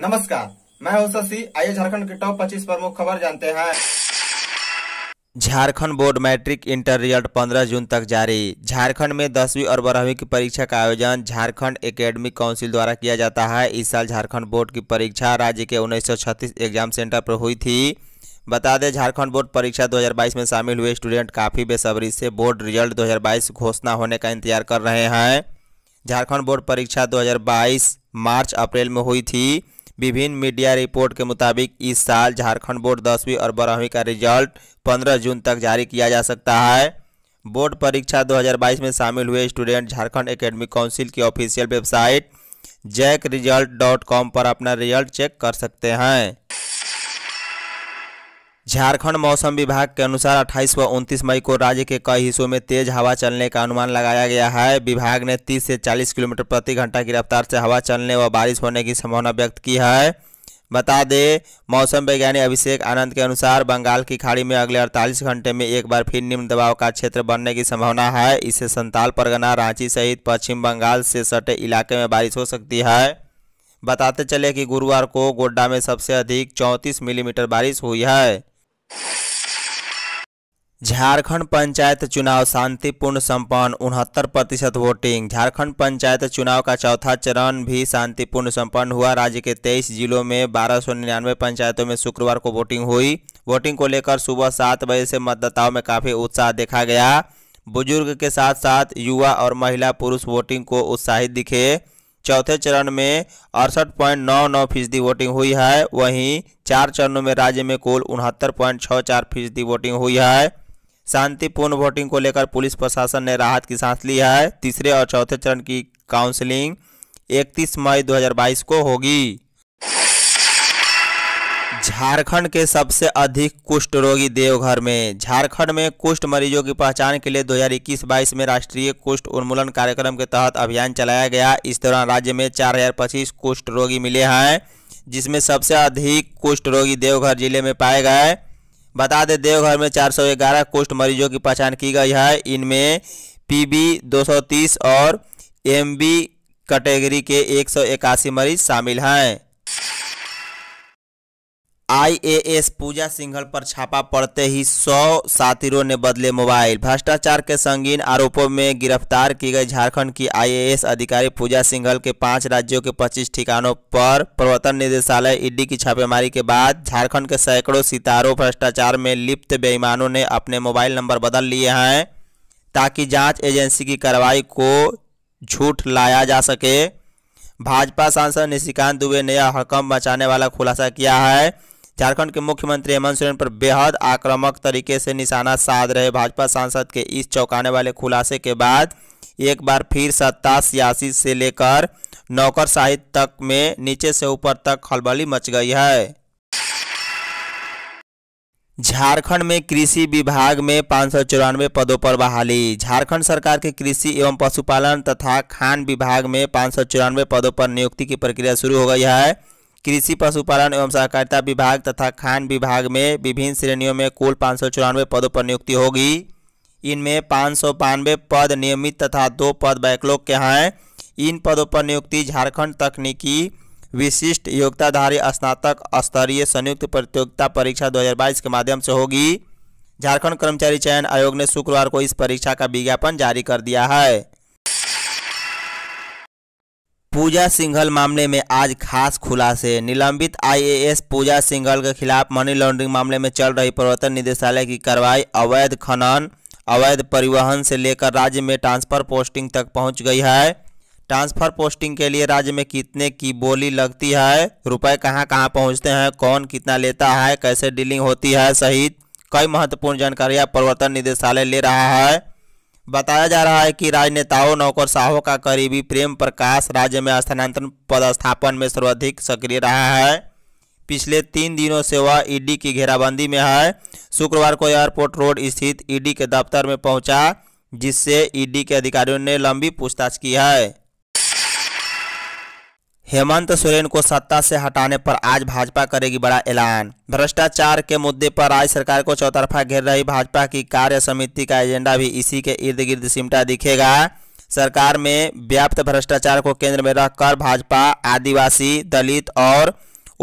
नमस्कार मैं हूं शशि आइए झारखंड के टॉप 25 प्रमुख खबर जानते हैं Jharkhand board matric inter result 15 June तक जारी झारखंड में दसवीं और बारहवीं की परीक्षा का आयोजन झारखंड एकेडमिक काउंसिल द्वारा किया जाता है इस साल झारखंड बोर्ड की परीक्षा राज्य के उन्नीस एग्जाम सेंटर पर हुई थी बता दें झारखंड बोर्ड परीक्षा 2022 में शामिल हुए स्टूडेंट काफ़ी बेसब्री से बोर्ड रिजल्ट 2022 घोषणा होने का इंतजार कर रहे हैं झारखंड बोर्ड परीक्षा 2022 मार्च अप्रैल में हुई थी विभिन्न मीडिया रिपोर्ट के मुताबिक इस साल झारखंड बोर्ड दसवीं और बारहवीं का रिजल्ट 15 जून तक जारी किया जा सकता है बोर्ड परीक्षा 2022 में शामिल हुए स्टूडेंट झारखंड एकेडमिक काउंसिल की official website JAC result dot com पर अपना रिजल्ट चेक कर सकते हैं झारखंड मौसम विभाग के अनुसार 28 व 29 मई को राज्य के कई हिस्सों में तेज हवा चलने का अनुमान लगाया गया है विभाग ने 30 से 40 किलोमीटर प्रति घंटा की रफ्तार से हवा चलने व बारिश होने की संभावना व्यक्त की है बता दें मौसम वैज्ञानिक अभिषेक आनंद के अनुसार बंगाल की खाड़ी में अगले 48 घंटे में एक बार फिर निम्न दबाव का क्षेत्र बनने की संभावना है इससे संताल परगना रांची सहित पश्चिम बंगाल से सटे इलाके में बारिश हो सकती है बताते चले कि गुरुवार को गोड्डा में सबसे अधिक 34 मिलीमीटर बारिश हुई है झारखंड पंचायत चुनाव शांतिपूर्ण संपन्न उनहत्तर प्रतिशत वोटिंग झारखंड पंचायत चुनाव का चौथा चरण भी शांतिपूर्ण संपन्न हुआ राज्य के 23 जिलों में बारह सौ निन्यानवे पंचायतों में शुक्रवार को वोटिंग हुई वोटिंग को लेकर सुबह सात बजे से मतदाताओं में काफ़ी उत्साह देखा गया बुजुर्ग के साथ साथ युवा और महिला पुरुष वोटिंग को उत्साहित दिखे चौथे चरण में अड़सठ पॉइंट नौ नौ फीसदी वोटिंग हुई है वहीं चार चरणों में राज्य में कुल उनहत्तर पॉइंट छः चार फीसदी वोटिंग हुई है शांतिपूर्ण वोटिंग को लेकर पुलिस प्रशासन ने राहत की सांस ली है तीसरे और चौथे चरण की काउंसलिंग 31 मई 2022 को होगी झारखंड के सबसे अधिक कुष्ठ रोगी देवघर में झारखंड में कुष्ठ मरीजों की पहचान के लिए 2021-22 में राष्ट्रीय कुष्ठ उन्मूलन कार्यक्रम के तहत अभियान चलाया गया इस दौरान राज्य में चार हज़ार पच्चीस कुष्ठ रोगी मिले हैं जिसमें सबसे अधिक कुष्ठ रोगी देवघर जिले में पाए गए बता दें देवघर में चार सौ ग्यारह कुष्ठ मरीजों की पहचान की गई है इनमें पी बी दो सौ तीस और एम बी कैटेगरी के एक सौ इक्यासी मरीज शामिल हैं आईएएस पूजा सिंघल पर छापा पड़ते ही सौ साथियों ने बदले मोबाइल भ्रष्टाचार के संगीन आरोपों में गिरफ्तार की गई झारखंड की आईएएस अधिकारी पूजा सिंघल के पांच राज्यों के 25 ठिकानों पर प्रवर्तन निदेशालय ईडी की छापेमारी के बाद झारखंड के सैकड़ों सितारों भ्रष्टाचार में लिप्त बेईमानों ने अपने मोबाइल नंबर बदल लिए हैं ताकि जाँच एजेंसी की कार्रवाई को झूठ लाया जा सके भाजपा सांसद निशिकांत दुबे ने यह हकम मचाने वाला खुलासा किया है झारखंड के मुख्यमंत्री हेमंत सोरेन पर बेहद आक्रामक तरीके से निशाना साध रहे भाजपा सांसद के इस चौंकाने वाले खुलासे के बाद एक बार फिर सत्ता सियासी से लेकर नौकर साहित्य तक में नीचे से ऊपर तक खलबली मच गई है झारखंड में कृषि विभाग में पाँच पदों पर बहाली झारखंड सरकार के कृषि एवं पशुपालन तथा खान विभाग में पाँच पदों पर नियुक्ति की प्रक्रिया शुरू हो गई है कृषि पशुपालन एवं सहकारिता विभाग तथा खान विभाग में विभिन्न श्रेणियों में कुल पाँच पदों पर नियुक्ति होगी इनमें पाँच सौ बानवे पद नियमित तथा दो पद बैकलॉग के हैं इन पदों पर नियुक्ति झारखंड तकनीकी विशिष्ट योग्यताधारी स्नातक स्तरीय संयुक्त प्रतियोगिता परीक्षा 2022 के माध्यम से होगी झारखंड कर्मचारी चयन आयोग ने शुक्रवार को इस परीक्षा का विज्ञापन जारी कर दिया है पूजा सिंघल मामले में आज खास खुलासे निलंबित आईएएस पूजा सिंघल के खिलाफ मनी लॉन्ड्रिंग मामले में चल रही प्रवर्तन निदेशालय की कार्रवाई अवैध खनन अवैध परिवहन से लेकर राज्य में ट्रांसफर पोस्टिंग तक पहुंच गई है ट्रांसफर पोस्टिंग के लिए राज्य में कितने की बोली लगती है रुपए कहां कहां पहुंचते हैं कौन कितना लेता है कैसे डीलिंग होती है सहित कई महत्वपूर्ण जानकारियां प्रवर्तन निदेशालय ले रहा है बताया जा रहा है कि राजनेताओं नौकरशाहों का करीबी प्रेम प्रकाश राज्य में स्थानांतरण पदस्थापन में सर्वाधिक सक्रिय रहा है पिछले तीन दिनों से वह ईडी की घेराबंदी में है शुक्रवार को एयरपोर्ट रोड स्थित ईडी के दफ्तर में पहुंचा जिससे ईडी के अधिकारियों ने लंबी पूछताछ की है हेमंत सोरेन को सत्ता से हटाने पर आज भाजपा करेगी बड़ा ऐलान भ्रष्टाचार के मुद्दे पर राज्य सरकार को चौतरफा घेर रही भाजपा की कार्य समिति का एजेंडा भी इसी के इर्द गिर्द सिमटा दिखेगा सरकार में व्याप्त भ्रष्टाचार को केंद्र में रखकर भाजपा आदिवासी दलित और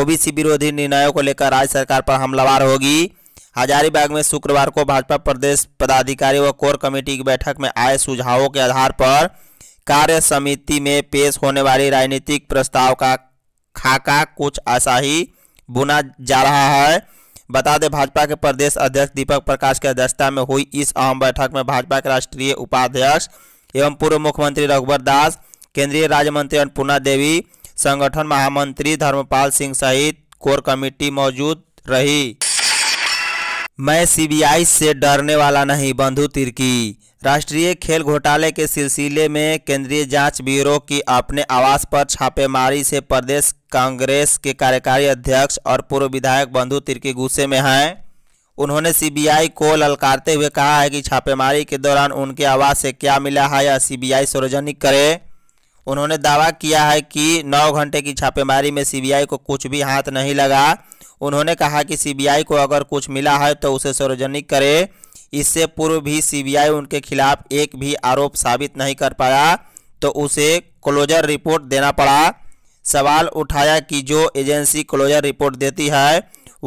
ओबीसी विरोधी निर्णयों को लेकर राज्य सरकार पर हमलावार होगी हजारीबाग में शुक्रवार को भाजपा प्रदेश पदाधिकारी व कोर कमेटी की बैठक में आए सुझावों के आधार पर कार्य समिति में पेश होने वाली राजनीतिक प्रस्ताव का खाका कुछ ऐसा ही बुना जा रहा है बता दें भाजपा के प्रदेश अध्यक्ष दीपक प्रकाश की अध्यक्षता में हुई इस अहम बैठक में भाजपा के राष्ट्रीय उपाध्यक्ष एवं पूर्व मुख्यमंत्री रघुवर दास केंद्रीय राज्य मंत्री अन्नपूर्णा देवी संगठन महामंत्री धर्मपाल सिंह सहित कोर कमेटी मौजूद रही मैं सीबीआई से डरने वाला नहीं बंधु तिर्की राष्ट्रीय खेल घोटाले के सिलसिले में केंद्रीय जांच ब्यूरो की अपने आवास पर छापेमारी से प्रदेश कांग्रेस के कार्यकारी अध्यक्ष और पूर्व विधायक बंधु तिर्की गुस्से में हैं उन्होंने सीबीआई को ललकारते हुए कहा है कि छापेमारी के दौरान उनके आवास से क्या मिला है यह सीबीआई सार्वजनिक करे उन्होंने दावा किया है कि नौ घंटे की छापेमारी में सीबीआई को कुछ भी हाथ नहीं लगा उन्होंने कहा कि सीबीआई को अगर कुछ मिला है तो उसे सार्वजनिक करे इससे पूर्व भी सीबीआई उनके खिलाफ एक भी आरोप साबित नहीं कर पाया तो उसे क्लोजर रिपोर्ट देना पड़ा सवाल उठाया कि जो एजेंसी क्लोजर रिपोर्ट देती है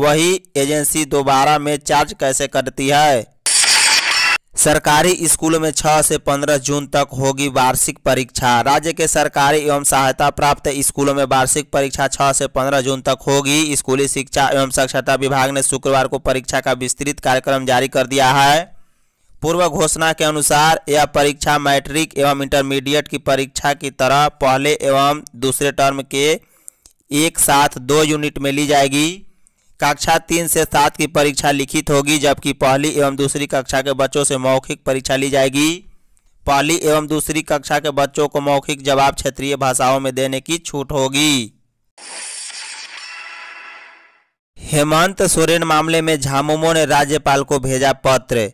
वही एजेंसी दोबारा में चार्ज कैसे करती है सरकारी स्कूलों में 6 से 15 जून तक होगी वार्षिक परीक्षा राज्य के सरकारी एवं सहायता प्राप्त स्कूलों में वार्षिक परीक्षा 6 से 15 जून तक होगी स्कूली शिक्षा एवं साक्षरता विभाग ने शुक्रवार को परीक्षा का विस्तृत कार्यक्रम जारी कर दिया है पूर्व घोषणा के अनुसार यह परीक्षा मैट्रिक एवं इंटरमीडिएट की परीक्षा की तरह पहले एवं दूसरे टर्म के एक साथ दो यूनिट में ली जाएगी कक्षा तीन से सात की परीक्षा लिखित होगी जबकि पहली एवं दूसरी कक्षा के बच्चों से मौखिक परीक्षा ली जाएगी पहली एवं दूसरी कक्षा के बच्चों को मौखिक जवाब क्षेत्रीय भाषाओं में देने की छूट होगी हेमंत सोरेन मामले में झामुमो ने राज्यपाल को भेजा पत्र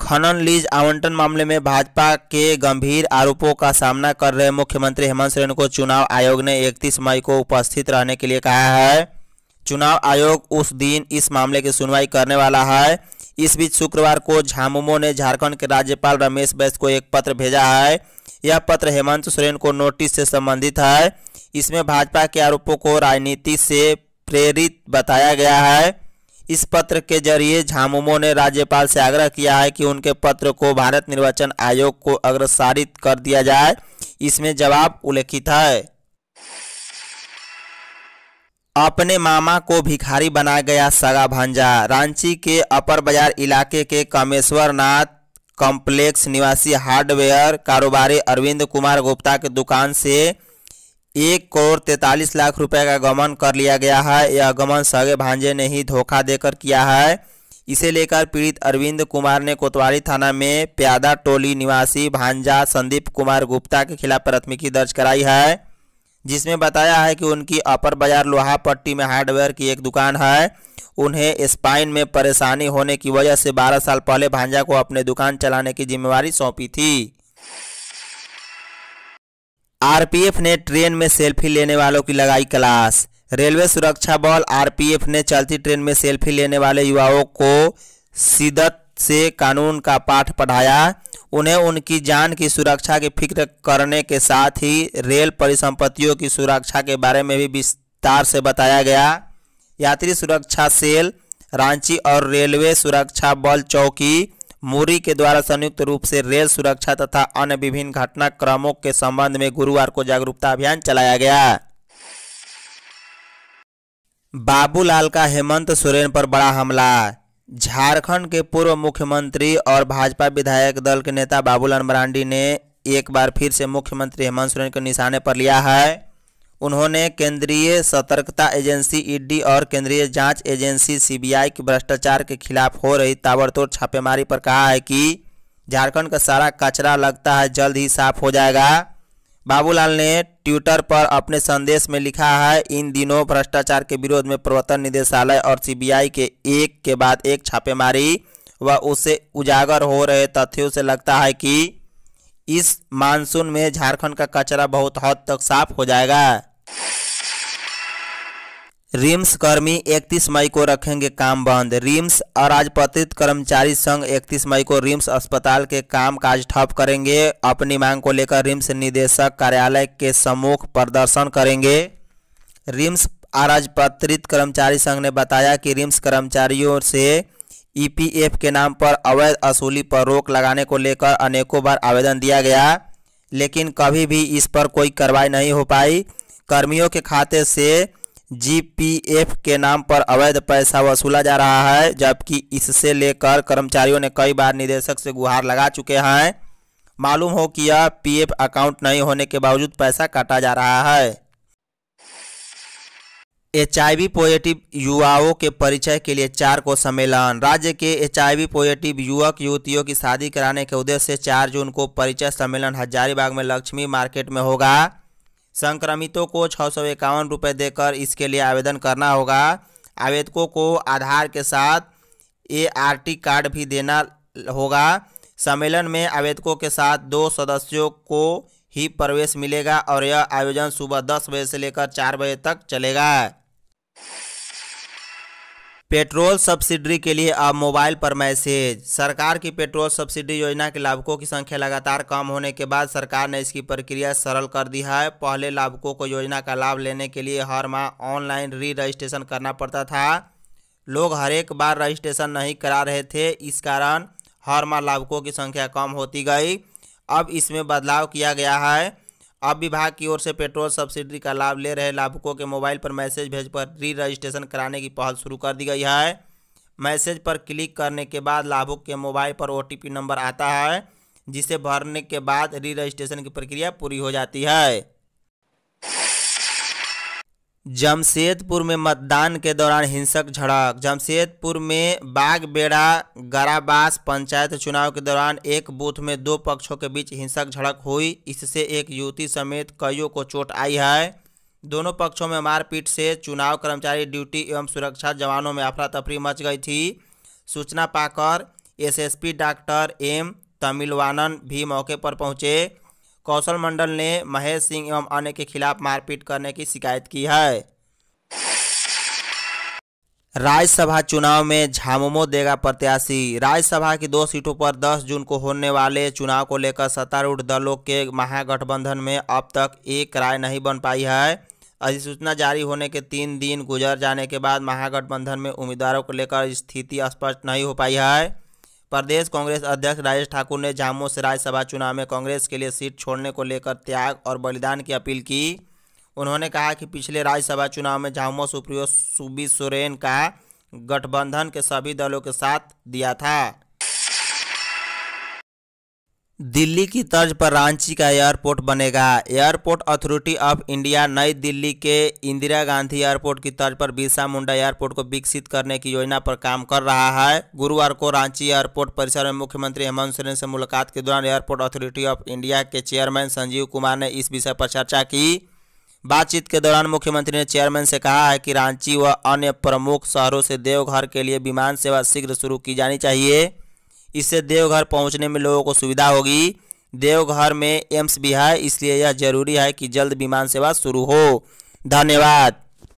खनन लीज आवंटन मामले में भाजपा के गंभीर आरोपों का सामना कर रहे मुख्यमंत्री हेमंत सोरेन को चुनाव आयोग ने 31 मई को उपस्थित रहने के लिए कहा है चुनाव आयोग उस दिन इस मामले की सुनवाई करने वाला है इस बीच शुक्रवार को झामुमो ने झारखंड के राज्यपाल रमेश बैस को एक पत्र भेजा है यह पत्र हेमंत सोरेन को नोटिस से संबंधित है इसमें भाजपा के आरोपों को राजनीति से प्रेरित बताया गया है इस पत्र के जरिए झामुमो ने राज्यपाल से आग्रह किया है कि उनके पत्र को भारत निर्वाचन आयोग को अग्रसारित कर दिया जाए इसमें जवाब उल्लेखित है अपने मामा को भिखारी बना गया सगा भांजा रांची के अपर बाजार इलाके के कमेश्वर नाथ कॉम्प्लेक्स निवासी हार्डवेयर कारोबारी अरविंद कुमार गुप्ता के दुकान से एक करोड़ तैंतालीस लाख रुपए का गमन कर लिया गया है यह गमन सगे भांजे ने ही धोखा देकर किया है इसे लेकर पीड़ित अरविंद कुमार ने कोतवाली थाना में प्यादा टोली निवासी भांजा संदीप कुमार गुप्ता के खिलाफ प्राथमिकी दर्ज कराई है जिसमें बताया है कि उनकी अपर बाजार लोहा पट्टी में हार्डवेयर की एक दुकान है उन्हें स्पाइन में परेशानी होने की वजह से 12 साल पहले भांजा को अपने दुकान चलाने की जिम्मेवारी सौंपी थी आरपीएफ ने ट्रेन में सेल्फी लेने वालों की लगाई क्लास रेलवे सुरक्षा बल आरपीएफ ने चलती ट्रेन में सेल्फी लेने वाले युवाओं को शिदत से कानून का पाठ पढ़ाया उन्हें उनकी जान की सुरक्षा की फिक्र करने के साथ ही रेल परिसंपत्तियों की सुरक्षा के बारे में भी विस्तार से बताया गया यात्री सुरक्षा सेल रांची और रेलवे सुरक्षा बल चौकी मूरी के द्वारा संयुक्त रूप से रेल सुरक्षा तथा अन्य विभिन्न घटनाक्रमों के संबंध में गुरुवार को जागरूकता अभियान चलाया गया बाबूलाल का हेमंत सोरेन पर बड़ा हमला झारखंड के पूर्व मुख्यमंत्री और भाजपा विधायक दल के नेता बाबूलाल मरांडी ने एक बार फिर से मुख्यमंत्री हेमंत सोरेन को निशाने पर लिया है उन्होंने केंद्रीय सतर्कता एजेंसी ईडी और केंद्रीय जांच एजेंसी सीबीआई के भ्रष्टाचार के खिलाफ हो रही ताबड़तोड़ छापेमारी पर कहा है कि झारखंड का सारा कचरा लगता है जल्द ही साफ हो जाएगा बाबूलाल ने ट्विटर पर अपने संदेश में लिखा है इन दिनों भ्रष्टाचार के विरोध में प्रवर्तन निदेशालय और सीबीआई के एक के बाद एक छापेमारी व उसे उजागर हो रहे तथ्यों से लगता है कि इस मानसून में झारखंड का कचरा बहुत हद तक साफ हो जाएगा रिम्स कर्मी 31 मई को रखेंगे काम बंद रिम्स अराजपत्रित कर्मचारी संघ 31 मई को रिम्स अस्पताल के काम काज ठप करेंगे अपनी मांग को लेकर रिम्स निदेशक कार्यालय के सम्मुख प्रदर्शन करेंगे रिम्स अराजपत्रित कर्मचारी संघ ने बताया कि रिम्स कर्मचारियों से ईपीएफ के नाम पर अवैध असूली पर रोक लगाने को लेकर अनेकों बार आवेदन दिया गया लेकिन कभी भी इस पर कोई कार्रवाई नहीं हो पाई कर्मियों के खाते से जीपीएफ के नाम पर अवैध पैसा वसूला जा रहा है जबकि इससे लेकर कर्मचारियों ने कई बार निदेशक से गुहार लगा चुके हैं मालूम हो कि यह पीएफ अकाउंट नहीं होने के बावजूद पैसा काटा जा रहा है एचआईवी पॉजिटिव युवाओं के परिचय के लिए चार को सम्मेलन राज्य के एचआईवी पॉजिटिव युवक युवतियों की शादी कराने के उद्देश्य से चार जून को परिचय सम्मेलन हजारीबाग में लक्ष्मी मार्केट में होगा संक्रमितों को छः सौ इक्यावन रुपये देकर इसके लिए आवेदन करना होगा आवेदकों को आधार के साथ ए आर टी कार्ड भी देना होगा सम्मेलन में आवेदकों के साथ दो सदस्यों को ही प्रवेश मिलेगा और यह आयोजन सुबह दस बजे से लेकर चार बजे तक चलेगा पेट्रोल सब्सिडी के लिए अब मोबाइल पर मैसेज सरकार की पेट्रोल सब्सिडी योजना के लाभुकों की संख्या लगातार कम होने के बाद सरकार ने इसकी प्रक्रिया सरल कर दी है पहले लाभुकों को योजना का लाभ लेने के लिए हर माह ऑनलाइन री रजिस्ट्रेशन करना पड़ता था लोग हर एक बार रजिस्ट्रेशन नहीं करा रहे थे इस कारण हर माह लाभुकों की संख्या कम होती गई अब इसमें बदलाव किया गया है अब विभाग की ओर से पेट्रोल सब्सिडी का लाभ ले रहे लाभुकों के मोबाइल पर मैसेज भेज पर री रजिस्ट्रेशन कराने की पहल शुरू कर दी गई है मैसेज पर क्लिक करने के बाद लाभुक के मोबाइल पर ओ नंबर आता है जिसे भरने के बाद री रजिस्ट्रेशन की प्रक्रिया पूरी हो जाती है जमशेदपुर में मतदान के दौरान हिंसक झड़प जमशेदपुर में बागबेड़ा गराबास पंचायत चुनाव के दौरान एक बूथ में दो पक्षों के बीच हिंसक झड़प हुई इससे एक युवती समेत कईयों को चोट आई है दोनों पक्षों में मारपीट से चुनाव कर्मचारी ड्यूटी एवं सुरक्षा जवानों में अफरा तफरी मच गई थी सूचना पाकर एसएसपी डॉक्टर एम तमिलवानन भी मौके पर पहुंचे कौशल मंडल ने महेश सिंह एवं अन्य के खिलाफ मारपीट करने की शिकायत की है राज्यसभा चुनाव में झामुमो देगा प्रत्याशी राज्यसभा की दो सीटों पर 10 जून को होने वाले चुनाव को लेकर सत्तारूढ़ दलों के महागठबंधन में अब तक एक राय नहीं बन पाई है अधिसूचना जारी होने के तीन दिन गुजर जाने के बाद महागठबंधन में उम्मीदवारों को लेकर स्थिति स्पष्ट नहीं हो पाई है प्रदेश कांग्रेस अध्यक्ष राजेश ठाकुर ने झामो से राज्यसभा चुनाव में कांग्रेस के लिए सीट छोड़ने को लेकर त्याग और बलिदान की अपील की उन्होंने कहा कि पिछले राज्यसभा चुनाव में झामो सुप्रियो सुबी सोरेन का गठबंधन के सभी दलों के साथ दिया था दिल्ली की तर्ज पर रांची का एयरपोर्ट बनेगा एयरपोर्ट अथॉरिटी ऑफ इंडिया नई दिल्ली के इंदिरा गांधी एयरपोर्ट की तर्ज पर बिरसा मुंडा एयरपोर्ट को विकसित करने की योजना पर काम कर रहा है गुरुवार को रांची एयरपोर्ट परिसर में मुख्यमंत्री हेमंत सोरेन से मुलाकात के दौरान एयरपोर्ट अथॉरिटी ऑफ इंडिया के चेयरमैन संजीव कुमार ने इस विषय पर चर्चा की बातचीत के दौरान मुख्यमंत्री ने चेयरमैन से कहा है कि रांची व अन्य प्रमुख शहरों से देवघर के लिए विमान सेवा शीघ्र शुरू की जानी चाहिए इससे देवघर पहुंचने में लोगों को सुविधा होगी देवघर में एम्स भी है इसलिए यह जरूरी है कि जल्द विमान सेवा शुरू हो धन्यवाद